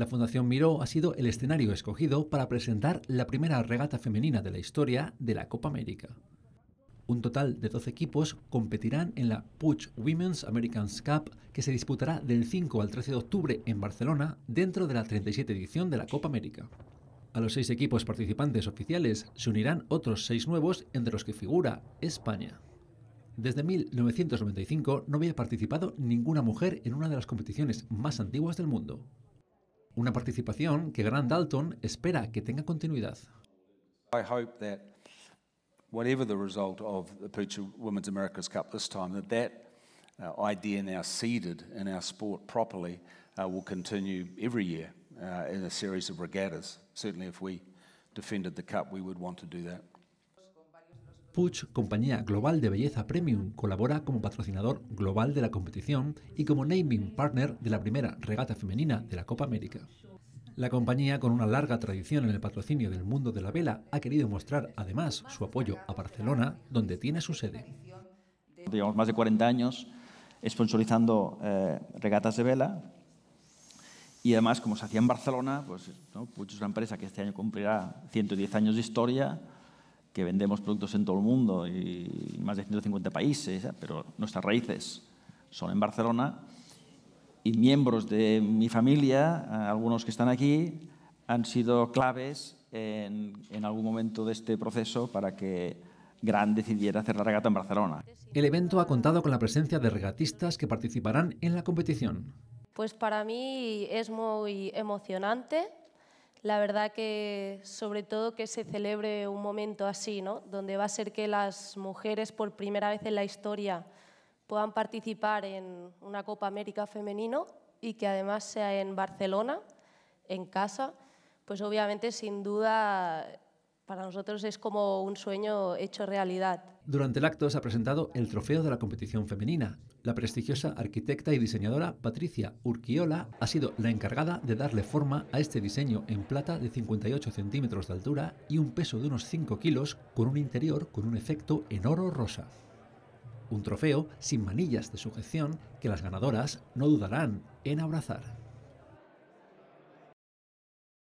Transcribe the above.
La Fundación Miró ha sido el escenario escogido para presentar la primera regata femenina de la historia de la Copa América. Un total de 12 equipos competirán en la Puch Women's Americans Cup que se disputará del 5 al 13 de octubre en Barcelona dentro de la 37 edición de la Copa América. A los seis equipos participantes oficiales se unirán otros seis nuevos entre los que figura España. Desde 1995 no había participado ninguna mujer en una de las competiciones más antiguas del mundo. Una participación que Grant Dalton espera que tenga continuidad. I hope that whatever the result of the Poocher Women's America's Cup this time, that that uh, idea now seeded in our sport properly uh, will continue every year uh, in a series of regattas. Certainly, if we defended the cup, we would want to do that. Puch, compañía global de belleza premium, colabora como patrocinador global de la competición y como naming partner de la primera regata femenina de la Copa América. La compañía, con una larga tradición en el patrocinio del mundo de la vela, ha querido mostrar además su apoyo a Barcelona, donde tiene su sede. Llevamos más de 40 años sponsorizando eh, regatas de vela y además, como se hacía en Barcelona, pues Puch es una empresa que este año cumplirá 110 años de historia, que vendemos productos en todo el mundo y más de 150 países, ¿eh? pero nuestras raíces son en Barcelona y miembros de mi familia, eh, algunos que están aquí, han sido claves en, en algún momento de este proceso para que Gran decidiera hacer la regata en Barcelona. El evento ha contado con la presencia de regatistas que participarán en la competición. Pues para mí es muy emocionante la verdad que sobre todo que se celebre un momento así, ¿no? donde va a ser que las mujeres por primera vez en la historia puedan participar en una Copa América femenino y que además sea en Barcelona, en casa, pues obviamente sin duda para nosotros es como un sueño hecho realidad. Durante el acto se ha presentado el trofeo de la competición femenina. La prestigiosa arquitecta y diseñadora Patricia Urquiola ha sido la encargada de darle forma a este diseño en plata de 58 centímetros de altura y un peso de unos 5 kilos con un interior con un efecto en oro rosa. Un trofeo sin manillas de sujeción que las ganadoras no dudarán en abrazar.